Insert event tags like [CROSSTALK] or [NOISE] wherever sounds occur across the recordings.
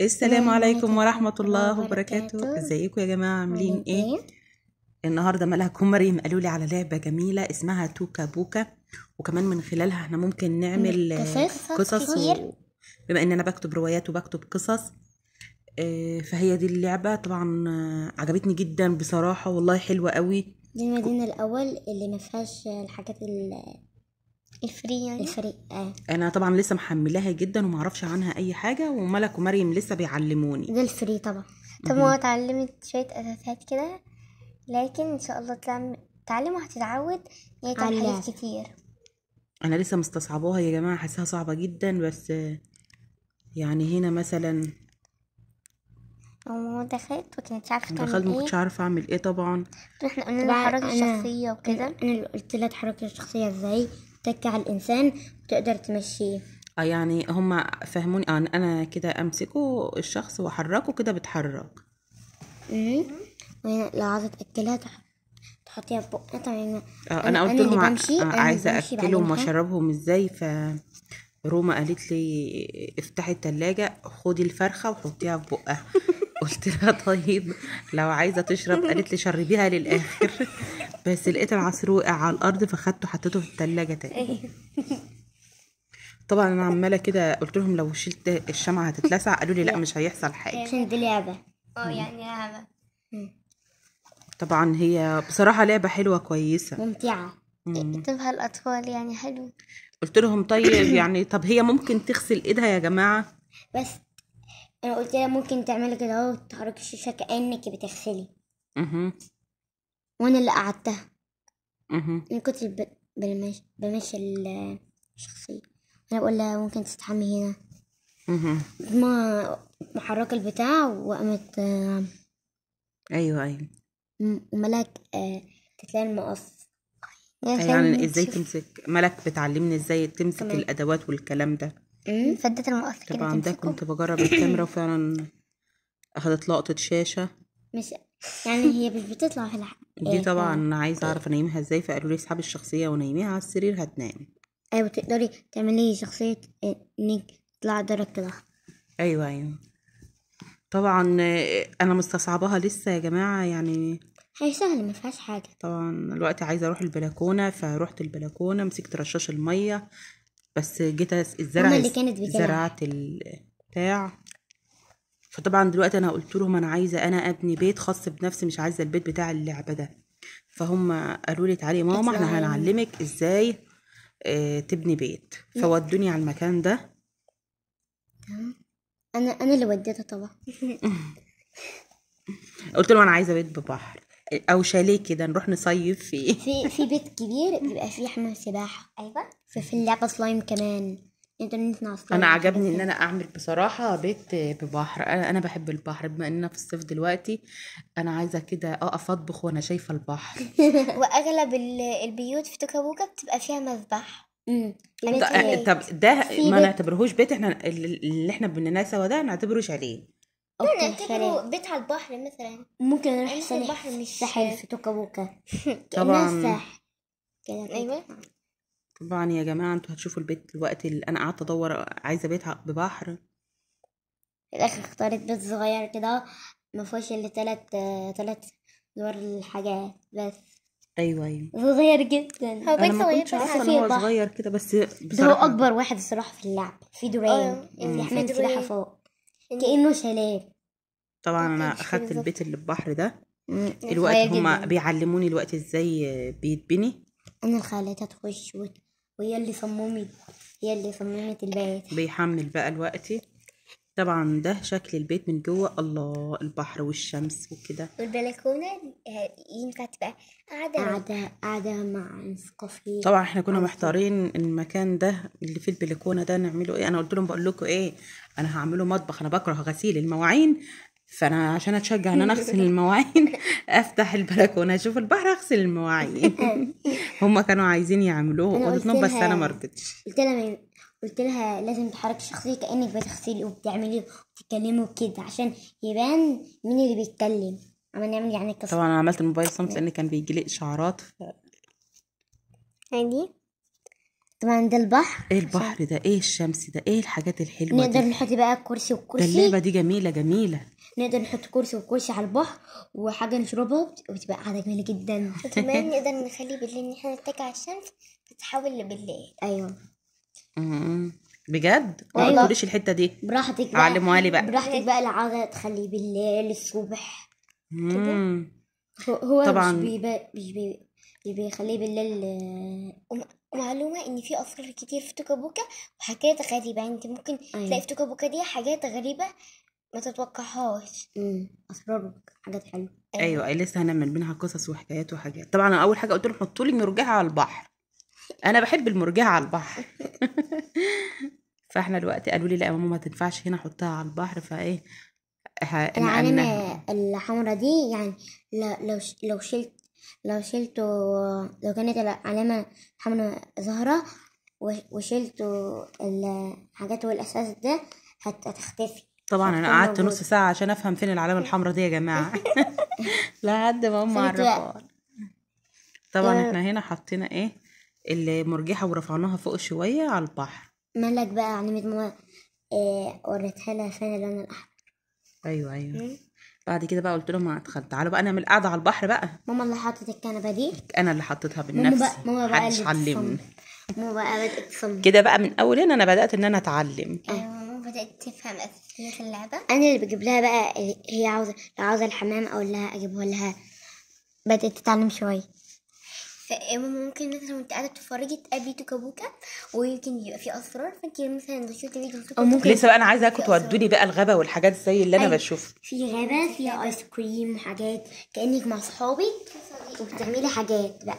السلام عليكم ورحمة الله وبركاته ازيكم يا جماعة عاملين ايه؟, ايه النهاردة ملاك مريم قالوا لي على لعبة جميلة اسمها توكا بوكا وكمان من خلالها احنا ممكن نعمل آه، قصص و... بما ان انا بكتب روايات وبكتب قصص آه، فهي دي اللعبة طبعا آه، عجبتني جدا بصراحة والله حلوة قوي دي المدينة الاول اللي ما فيهاش الحاجات اللي الفري يعني الفري اه انا طبعا لسه محملاها جدا ومعرفش عنها اي حاجه وملك ومريم لسه بيعلموني ده الفري طبعا طب هو اتعلمت شويه اساسات كده لكن ان شاء الله تعلم تعلم وهتتعود يعني تعمل كتير انا لسه مستصعباها يا جماعه حاساها صعبه جدا بس يعني هنا مثلا ماما دخلت وكانت عارفه تعمل دخلت ما إيه. عارفه اعمل ايه طبعا احنا قلنا لها الحركه الشخصيه وكده انا اللي قلت لها تحركي الشخصيه ازاي تتكى على الإنسان وتقدر تمشيه اه يعني هما فهموني اه انا كده امسكه الشخص واحركه كده بتحرك امم لو عايزه تاكلها تحطيها في بقها تمام طيب، اه انا قلت لهم آه، عايزه اكلهم واشربهم ازاي ف روما قالت لي افتحي التلاجة خدي الفرخة وحطيها في بقها [LAUGHS] قلت لها طيب لو عايزة تشرب قالت لي شربيها للآخر [LAUGHS] بس لقيت العصير وقع على الارض فخدته حطيته في التلاجة تاني [LAUGHS] طبعا انا عماله كده قلت لهم لو شلت الشمعه هتتلسع قالوا لي لا مش هيحصل حاجه عشان دي لعبه اه يعني لعبه طبعا هي بصراحه لعبه حلوه كويسه ممتعه تبقى الاطفال يعني حلو قلت لهم طيب يعني طب هي ممكن تغسل ايدها يا جماعه بس انا قلت لها ممكن تعملي كده اهو تحركي الشاشه كانك بتغسلي وانا اللي قعدتها اها انا كنت بمشي الشخصية انا بقول لها ممكن تستحمي هنا اها ما محرك البتاع وقامت ايوه ايوه, آه، أيوة، يعني ملاك تتلاقي المقص يعني ازاي تمسك ملك بتعلمني ازاي تمسك كمان. الادوات والكلام ده فدت المقص كده طبعا ده كنت بجرب الكاميرا وفعلا اخدت لقطة شاشة مش يعني هي مش بتطلع في الح... دي آه، طبعا انا عايزه اعرف انيمها ازاي فقالوا لي اسحبي الشخصيه ونيميها على السرير هتنام ايوه تقدري تعملي شخصيه آه، انك تطلع درجة كده ايوه ايوه طبعا آه، انا مستصعباها لسه يا جماعه يعني هي سهله ما فيهاش حاجه طبعا الوقت عايزه اروح البلكونه فروحت البلكونه مسكت رشاش الميه بس جيت الزرع اللي كانت بتلعب زرعت البتاع فطبعا دلوقتي انا قلت لهم انا عايزه انا ابني بيت خاص بنفسي مش عايزه البيت بتاع اللعبه ده فهم قالوا لي تعالي ماما احنا هنعلمك ازاي آه، تبني بيت فودوني على المكان ده انا انا اللي وديتها طبعا [LAUGHS] قلت لهم انا عايزه بيت ببحر او شاليه كده نروح نصيف فيه في في بيت كبير بيبقى فيه حمام سباحه ايوه ففي في اللعبه سلايم كمان انا عجبني ان انا يعني. اعمل بصراحه بيت ببحر انا انا بحب البحر بما اننا في الصيف دلوقتي انا عايزه كده اقف اطبخ وانا شايفه البحر [LAUGHS] واغلب البيوت في توكابوكا بتبقى فيها مذبح يعني آه، طب ده ما نعتبرهوش بيت احنا اللي احنا بنناه سوا ده نعتبره شاليه أوكي نعتبره بيت على البحر مثلا ممكن نروح البحر مش ساحل في توكابوكا [LAUGHS] طبعا كده ايوه طبعا يا جماعة انتوا هتشوفوا البيت الوقت اللي انا قعدت ادور عايزة بيت ببحر في الاخر اختارت بيت صغير كده ما فيهوش الا تلات تلات دور الحاجات بس ايوه ايوه صغير جدا هو بيت صغير بس هو صغير كده بس ده هو اكبر واحد الصراحة في اللعب في أه، دورين يعني في حمام سباحة فوق كأنه شلال طبعا انا اخدت البيت اللي ببحر ده الوقت هما بيعلموني الوقت ازاي بيتبني ان الخالات هتخش وت... وهي اللي صممت هي اللي صممت البيت بيحمل بقى الوقتي طبعا ده شكل البيت من جوه الله البحر والشمس وكده والبلكونه ينفع تبقى قاعده قاعده قاعده مع نسكافيه طبعا احنا كنا محتارين المكان ده اللي فيه البلكونه ده نعمله ايه انا قلت لهم بقول لكم ايه انا هعمله مطبخ انا بكره غسيل المواعين فانا عشان اتشجع ان انا اغسل المواعين [LAUGHS] افتح البلكونه اشوف البحر اغسل المواعين [LAUGHS] هما كانوا عايزين يعملوه اوضتهم بس انا ما رضيتش قلت لها قلت لها لازم تحركي شخصية كانك بتغسلي وبتعملي وبتتكلمي وكده عشان يبان مين اللي بيتكلم عمال نعمل يعني كسر طبعا انا عملت الموبايل صمت لان كان بيجي لي اشعارات ف... عادي طبعا ده البحر ايه البحر ده ايه الشمس ده ايه الحاجات الحلوه نقدر دي نحط بقى كرسي ده وكرسي اللعبه دي جميله جميله نقدر نحط كرسي وكرسي على البحر وحاجه نشربها وتبقى قاعده جميله جدا وكمان [LAUGHS] نقدر نخلي بالليل ان احنا نتكي على الشمس تتحول لبالليل ايوه أمم. بجد ما أيوة. الحته دي براحتك بقى علموها لي بقى براحتك بقى العاده تخلي بالليل الصبح أمم. هو- طبعا. مش بيبقى مش بيخليه بالليل آه، معلومه ان في اسرار كتير في توكا بوكا وحاجات غريبه يعني انت ممكن أيوة. تلاقي في توكا بوكا دي حاجات غريبه ما تتوقعهاش امم اسرار حاجات حلوه ايوه, أيوة. لسه هنعمل منها قصص وحكايات وحاجات طبعا انا اول حاجه قلت لهم حطوا لي مرجعه على البحر انا بحب المرجعه على البحر [LAUGHS] فاحنا دلوقتي قالوا لي لا يا ماما ما تنفعش هنا احطها على البحر فايه العلامه الحمراء دي يعني لو لو شلت لو شلته لو كانت العلامة حمراء زهرة وشلت الحاجات والأساس ده هتختفي طبعا انا قعدت نص ساعه عشان افهم فين العلامه [LAUGHS] الحمراء دي يا جماعه [LAUGHS] لحد ما هم عرفوها طبعا آه. احنا هنا حطينا ايه المرجحه ورفعناها فوق شويه على البحر مالك بقى علمت ماما آه، وريتها لها فين اللون الاحمر ايوه ايوه بعد كده بقى قلت لهم هدخل تعالوا بقى نعمل قاعده على البحر بقى ماما اللي حطت الكنبه دي انا اللي حطيتها بنفسي ماما بقى اللي علمني ماما بقى بدات تفهم كده بقى من اول هنا انا بدات ان انا اتعلم ايوه ماما بدات تفهم اساسيات اللعبه انا اللي بجيب لها بقى هي عاوزه لو عاوزه الحمام اقول لها اجيبه لها بدات تتعلم شويه فممكن مثلا وانت قاعده بتتفرجي تقابلي توكا بوكا ويمكن يبقى في اسرار فانت مثلا دخلتي فيديو او ممكن لسه بقى انا عايزه اكل تودوني بقى الغابه والحاجات زي اللي انا أيوة. بشوفها في غابه فيها ايس كريم وحاجات كانك مع صحابك وبتعملي حاجات بقى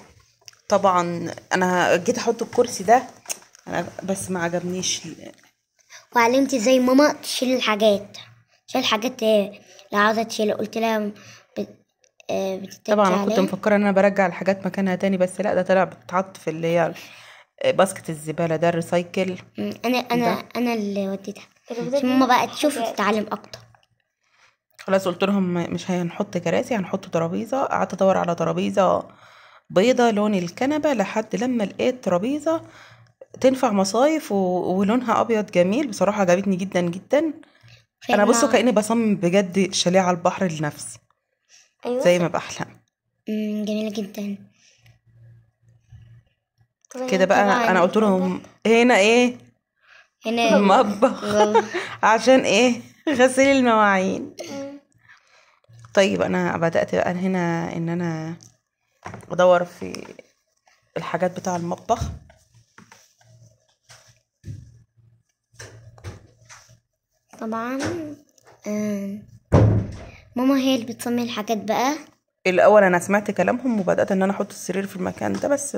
طبعا انا جيت احط الكرسي ده انا بس ما عجبنيش وعلمتي زي ماما تشيل الحاجات تشيل الحاجات اللي عاوزه تشيلها قلت لها آه، طبعا انا كنت مفكره ان انا برجع الحاجات مكانها تاني بس لا ده طلع بتتحط في اللي هي آه، باسكت الزباله ده الريسايكل انا إيه انا ده. انا اللي وديتها ماما بقى تشوف تتعلم اكتر خلاص قلت لهم مش هنحط كراسي هنحط ترابيزه قعدت ادور على ترابيزه بيضه لون الكنبه لحد لما لقيت ترابيزه تنفع مصايف و... ولونها ابيض جميل بصراحه عجبتني جدا جدا انا بصوا كاني بصمم بجد شاليه على البحر لنفسي أيوة. زي ما بحلم جميلة جدا كده بقى انا قلت لهم هنا ايه هنا المطبخ [LAUGHS] عشان ايه غسيل المواعين طيب انا بدات بقى هنا ان انا ادور في الحاجات بتاع المطبخ طبعا آه. ماما هي اللي بتصمم الحاجات بقى الاول انا سمعت كلامهم وبدات ان انا احط السرير في المكان ده بس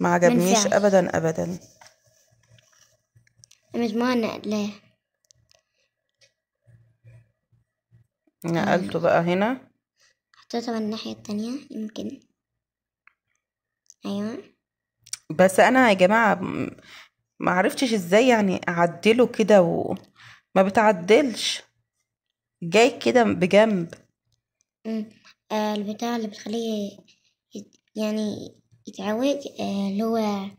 ما عجبنيش ابدا ابدا ابدا المجموعة لا نقلته بقى هنا حطيته من الناحية التانية يمكن ايوه بس انا يا جماعه ما عرفتش ازاي يعني اعدله كده وما بتعدلش جاي كده بجنب آه البتاع اللي بتخليه يعني يتعود آه اللي هو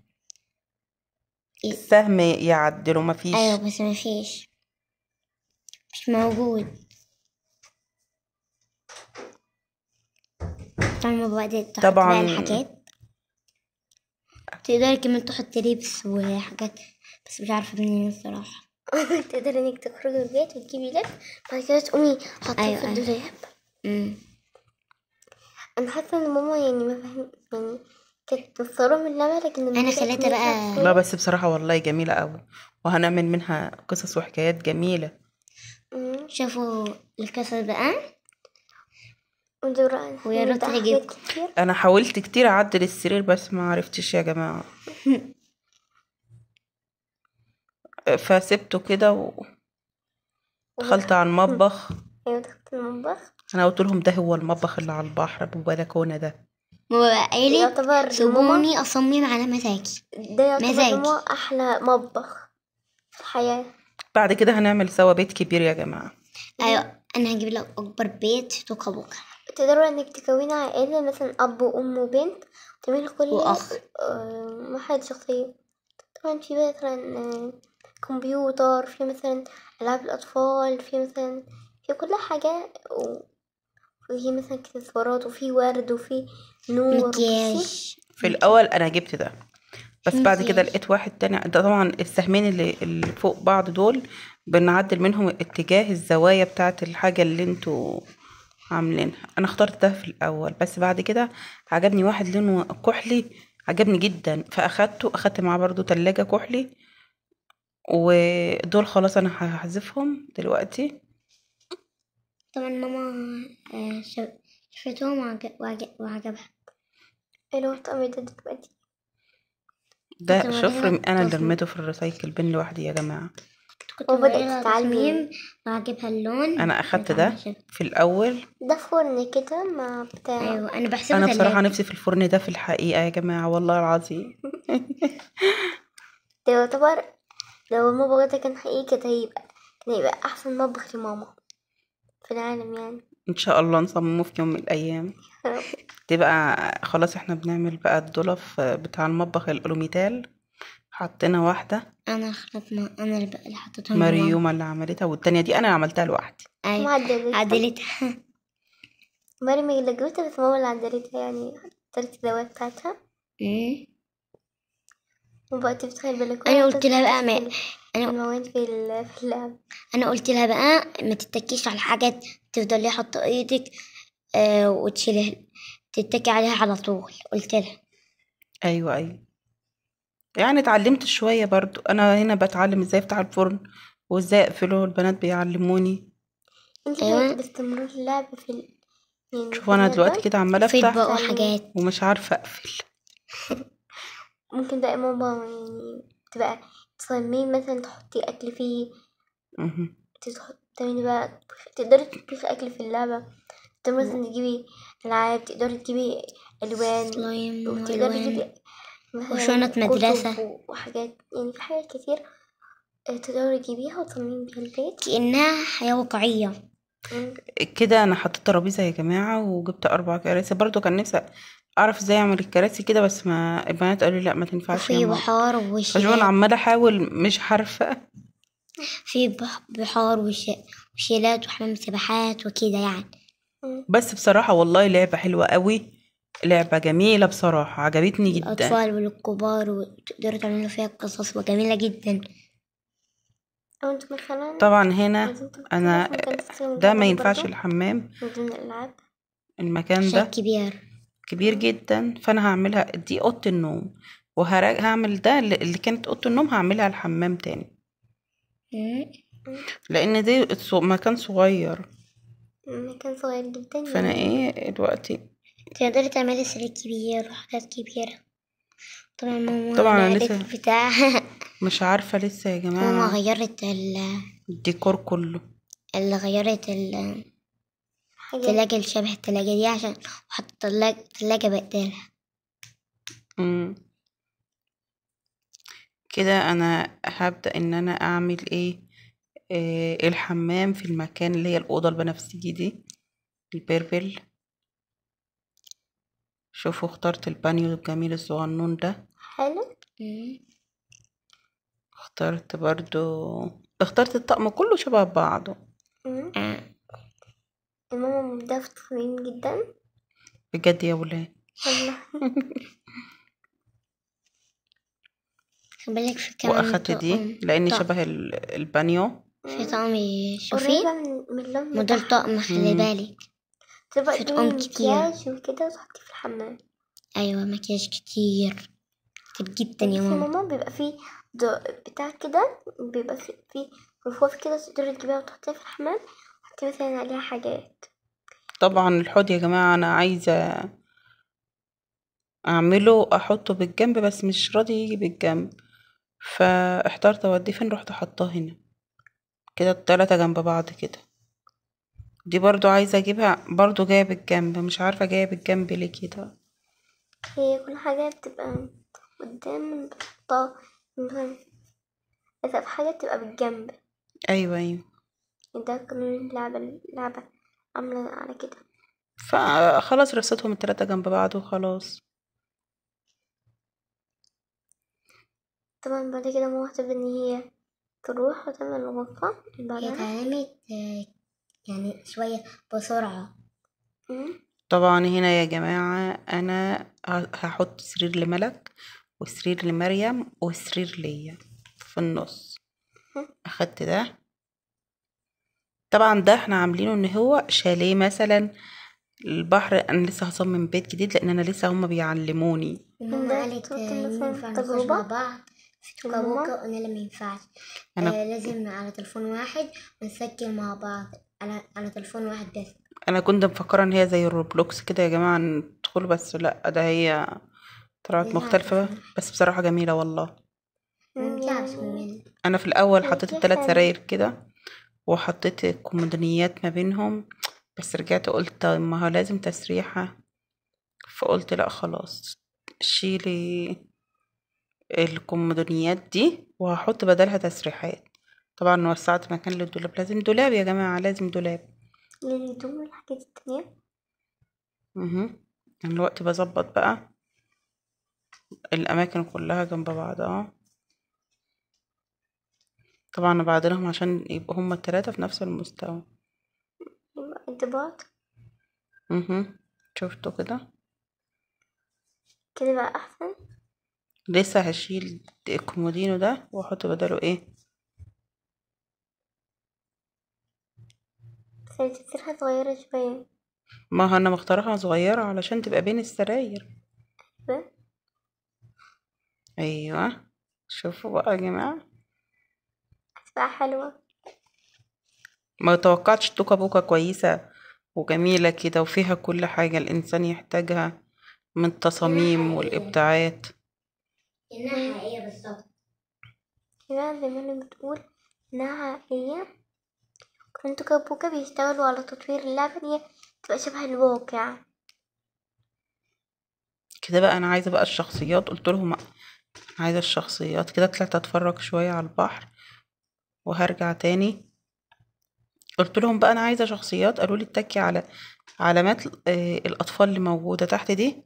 السهم يعدله مفيش أيوة بس مفيش مش موجود طبعا بدأت طبعاً. الحاجات تقدري كمان تحطي لبس وحاجات بس مش عارفة منين الصراحة [LAUGHS] تقدري انك تخرجي من البيت وتجيبي لب بعد كده تقومي حاطاه أيوة في أيوة. الدولاب أيوة. انا حاسه ان ماما يعني ما فهم يعني كانت مصوره من اللعبه لكن انا خليتها بقى لا بس بصراحه والله جميله قوي وهنعمل منها قصص وحكايات جميله شوفوا القصه بقى ويا ريت انا حاولت كتير اعدل السرير بس ما عرفتش يا جماعه [LAUGHS] فسبته كده ودخلت على المطبخ ايوه دخلت المطبخ انا قلت لهم ده هو المطبخ اللي على البحر ابو بلكونه ده ما قالي يعتبر سيبوني اصمم على مزاجي ده يعتبر احلى مطبخ في الحياه بعد كده هنعمل سوا بيت كبير يا جماعه ايوه انا هجيب لك اكبر بيت في توكا بوكا تقدروا انك تكوني عائله مثلا اب وام وبنت وتعملي كل واخ آه، واحد شخصيه طبعا في مثلا كمبيوتر في مثلا العاب الاطفال في مثلا في كل حاجه وفي مثلا اكسسوارات وفي ورد وفي نور مكياج في الاول انا جبت ده بس بعد كده لقيت واحد تاني ده طبعا السهمين اللي, اللي فوق بعض دول بنعدل منهم اتجاه الزوايا بتاعه الحاجه اللي انتوا عاملينها انا اخترت ده في الاول بس بعد كده عجبني واحد لونه كحلي عجبني جدا فاخدته اخدت معاه برضو تلاجة كحلي ودول خلاص انا هحذفهم دلوقتي طبعا ماما آه، شفتهم وعجبها الو طب ده دلوقتي ده شفر انا اللي رميته في الريسايكل بين لوحدي يا جماعه وبدأت تتعلمين وعجبها اللون انا اخدت ده في الاول ده فرن كده ما بتاع ايوه انا بحسبه انا بصراحه اللي. نفسي في الفرن ده في الحقيقه يا جماعه والله العظيم [LAUGHS] ده يعتبر لو المطبخ ده كان حقيقي كان هيبقى كان هيبقى أحسن مطبخ لماما في العالم يعني ان شاء الله نصممه في يوم من الايام [LAUGHS] تبقى خلاص احنا بنعمل بقى الدولف بتاع المطبخ الالوميتال حطينا واحده انا خلطنا انا اللي بقى اللي حطيتها مريومه اللي عملتها والتانية دي انا اللي عملتها لوحدي ايوه عدلتها مريم اللي جبتها بس ماما اللي عدلتها يعني حطيت الدواء بتاعتها ايه وبقت بتخيل بالكون انا قلت لها بقى مال انا موين في الافلام انا قلت لها بقى ما تتكيش على حاجات تفضلي حاطه ايدك آه وتشيلها تتكي عليها على طول قلت لها ايوه ايوه يعني اتعلمت شويه برضو انا هنا بتعلم ازاي افتح الفرن وازاي اقفله البنات بيعلموني انت أيوة. باستمرار اللعب في ال... يعني شوف انا دلوقتي كده عماله افتح وحاجات ومش عارفه اقفل [LAUGHS] ممكن بقى ماما يعني تبقى تصممي مثلا تحطي اكل فيه تعملي بقى تقدري تطبخي اكل في اللعبه تقدري مثلا تجيبي العاب تقدري تجيبي الوان سلايم وتقدري تجيبي وشنط مدرسة وحاجات يعني في حاجات كتير آه، تقدري تجيبيها وتصممي بيها البيت كأنها حياة واقعية كده انا حطيت ترابيزه يا جماعه وجبت اربع كراسي برضو كان نفسي اعرف ازاي اعمل الكراسي كده بس ما البنات قالوا لا ما تنفعش في بحار وشاي فشو انا عماله احاول مش عارفه في بحار وشيلات وحمام سباحات وكده يعني بس بصراحه والله لعبه حلوه قوي لعبة جميلة بصراحة عجبتني جدا الأطفال والكبار وتقدروا تعملوا فيها قصص وجميلة جدا طبعا هنا أنا ده ما ينفعش الحمام المكان ده كبير كبير جدا فانا هعملها دي اوضه النوم وهعمل ده اللي كانت اوضه النوم هعملها الحمام تاني إيه؟ لان دي مكان صغير مكان صغير جدا فانا ايه دلوقتي تقدري تعملي سرير كبير وحاجات كبيرة طبعا ماما طبعا لسه بتاع [LAUGHS] مش عارفة لسه يا جماعة ماما غيرت ال الديكور كله اللي غيرت ال التلاجة اللي شبه التلاجة دي عشان أحط تلاجة بدالها كده أنا هبدأ إن أنا أعمل إيه إيه الحمام في المكان اللي هي الأوضة البنفسجي دي البيربل شوفوا اخترت البانيو الجميل الصغنون ده حلو اخترت برضو اخترت الطقم كله شبه بعضه ماما ممدوحة طويل جدا بجد يا ولاد والله بالك [LAUGHS] في كمان واخدت دي لان طقم. شبه البانيو في طقم شوفي موديل طقم خلي بالك في طقم كتير وكده وتحطيه في الحمام ايوه مكياج كتير كتير طيب جدا يا ماما ماما بيبقى فيه بتاع كده بيبقى فيه رفوف كده تقدري تجيبيها وتحطيها في الحمام حتى عليها حاجات طبعا الحوض يا جماعة أنا عايزة أعمله أحطه بالجنب بس مش راضي يجي بالجنب فاحترت أوديه فين رحت حطاه هنا كده التلاتة جنب بعض كده دي برضو عايزة أجيبها برضو جاية بالجنب مش عارفة جاية بالجنب ليه كده هي كل حاجة بتبقى قدام بتحطها مثلا حاجة بتبقى بالجنب أيوة أيوة نتذكر اللعبة اللعبة عاملة على كده فخلاص رصتهم التلاتة جنب بعض وخلاص طبعا بعد كده ماما هتبدأ ان هي تروح وتعمل الغرفة هي اتعلمت يعني شوية بسرعة طبعا هنا يا جماعة أنا هحط سرير لملك وسرير لمريم وسرير ليا في النص أخدت ده طبعا ده احنا عاملينه ان هو شاليه مثلا البحر انا لسه هصمم بيت جديد لان انا لسه هما بيعلموني ماما قالت ينفع نخش مع بعض في تجربة قلنا لا مينفعش أنا... آه لازم على تليفون واحد ونسجل مع بعض على على تليفون واحد بس انا كنت مفكره ان هي زي الروبلوكس كده يا جماعه ندخل بس لا ده هي طلعت مختلفه بس بصراحه جميله والله انا في الاول حطيت الثلاث سراير كده وحطيت الكومودينيات ما بينهم بس رجعت قلت طيب ما هو لازم تسريحة فقلت لا خلاص شيلي الكومودينيات دي وهحط بدلها تسريحات طبعا وسعت مكان للدولاب لازم دولاب يا جماعة لازم دولاب للهدوم يعني والحاجات التانية اها دلوقتي بظبط بقى الأماكن كلها جنب بعضها اه. طبعا بعدلهم عشان يبقوا هما التلاتة في نفس المستوى انضباط اها شفتوا كده كده بقى أحسن لسه هشيل الكومودينو ده واحط بداله ايه سريرتها صغيرة شوية ما انا مختارها صغيرة علشان تبقى بين السراير ايوه, أيوة، شوفوا بقى يا جماعة لا حلوة ما توقعتش توكا بوكا كويسة وجميلة كده وفيها كل حاجة الإنسان يحتاجها من تصاميم والإبداعات إنها حقيقية بالظبط كده زي ما بتقول إنها حقيقية كنت توكا بوكا بيشتغلوا على تطوير اللعبة دي تبقى شبه الواقع كده بقى أنا عايزة بقى الشخصيات قلت لهم عايزة الشخصيات كده طلعت أتفرج شوية على البحر وهرجع تاني قلت لهم بقى انا عايزه شخصيات قالوا لي اتكي على علامات آه، الاطفال اللي موجوده تحت دي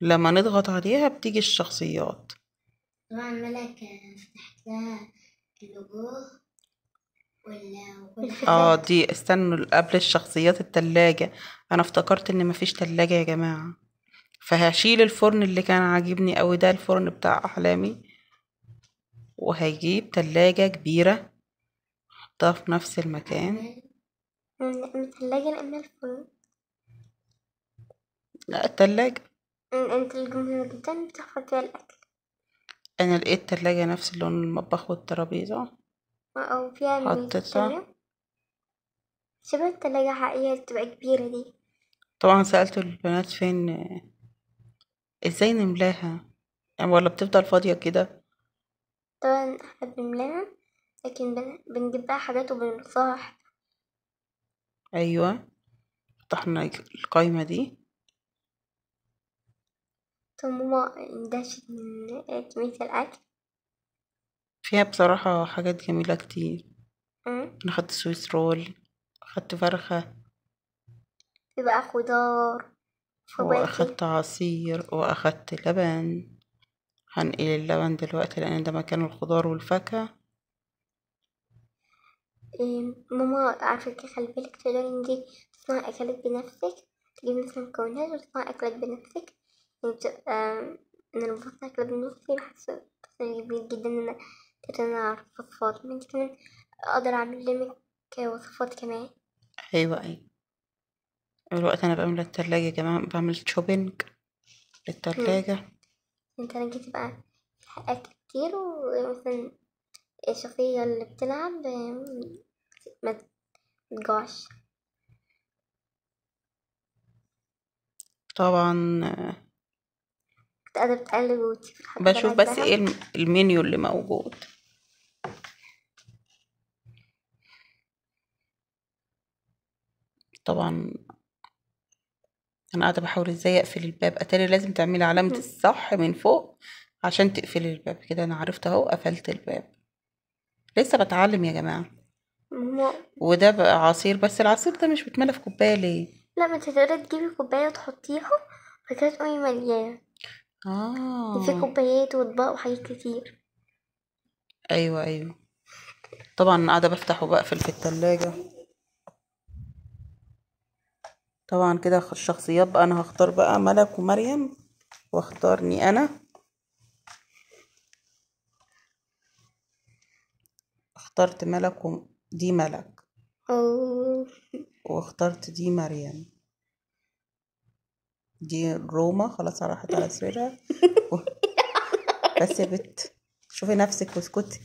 لما نضغط عليها بتيجي الشخصيات طبعا ملك فتحت لها اه دي استنوا قبل الشخصيات التلاجة انا افتكرت ان مفيش تلاجة يا جماعة فهشيل الفرن اللي كان عاجبني اوي ده الفرن بتاع احلامي وهيجيب تلاجة كبيرة حطها في نفس المكان التلاجة لأن الفرن لا التلاجة أنت الجمهور جدا بتحفظ فيها الأكل أنا لقيت تلاجة نفس لون المطبخ والترابيزة أه، أو فيها حطيتها شبه التلاجة حقيقية بتبقى كبيرة دي طبعا سألت البنات فين ازاي نملاها يعني ولا بتفضل فاضية كده طبعا احنا بنملاها لكن بن- بنجيب بقى حاجات وبنرصها ح- أيوة فتحنا القايمة دي طب ماما اندهشت من كمية الأكل فيها بصراحة حاجات جميلة كتير أمم. أنا خدت سويس رول خدت فرخة في بقى خضار وأخدت عصير وأخدت لبن هنقل اللبن دلوقتي لأن ده مكان الخضار والفاكهة إيه، ماما عارفة كده خلي بالك تقدري إن دي تصنعي أكلات بنفسك تجيب مثلا مكونات وتصنعي أكلات بنفسك يعني أنا لما بصنع أكلات بنفسي بحس جميل جدا إن أنا أنا وصفات انت كمان أقدر أعمل لك وصفات كمان أيوة أيوة دلوقتي أنا بعمل التلاجة كمان بعمل شوبينج للتلاجة انت الترجي تبقى بقى حلقات كتير ومثلا الشخصية اللي بتلعب ما طبعا كنت تقلب وتشوف الحاجات بشوف بس ايه المنيو اللي موجود طبعا انا قاعده بحاول ازاي اقفل الباب اتاري لازم تعملي علامه الصح من فوق عشان تقفلي الباب كده انا عرفت اهو قفلت الباب لسه بتعلم يا جماعه وده بقى عصير بس العصير ده مش بتملى في كوبايه ليه لا ما تقدري تجيبي كوبايه وتحطيها فكده تقومي مليانه اه في كوبايات واطباق وحاجات كتير ايوه ايوه طبعا قاعده بفتح وبقفل في التلاجة طبعا كده الشخصيات بقى انا هختار بقى ملك ومريم واختارني انا اخترت ملك ودي ملك واخترت دي مريم دي روما خلاص راحت على سريرها بس يا بت شوفي نفسك واسكتي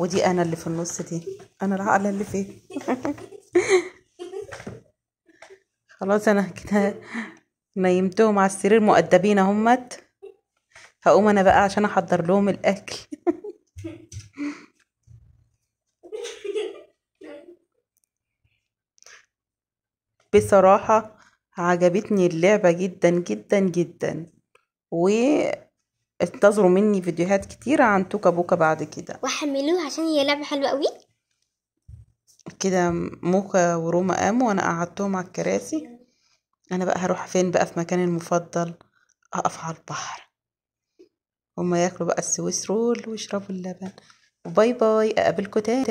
ودي انا اللي في النص دي انا العقله اللي فيه [LAUGHS] خلاص انا كده نيمتهم على السرير مؤدبين اهمت هقوم انا بقى عشان احضر لهم الاكل بصراحة عجبتني اللعبة جدا جدا جدا وانتظروا مني فيديوهات كتيرة عن توكا بوكا بعد كده وحملوها عشان هي لعبة حلوة قوي كده موكا وروما قاموا وانا قعدتهم على الكراسي أنا بقى هروح فين بقى في مكاني المفضل أقف على البحر هما ياكلوا بقى السويس رول ويشربوا اللبن وباي باي أقابلكوا تاني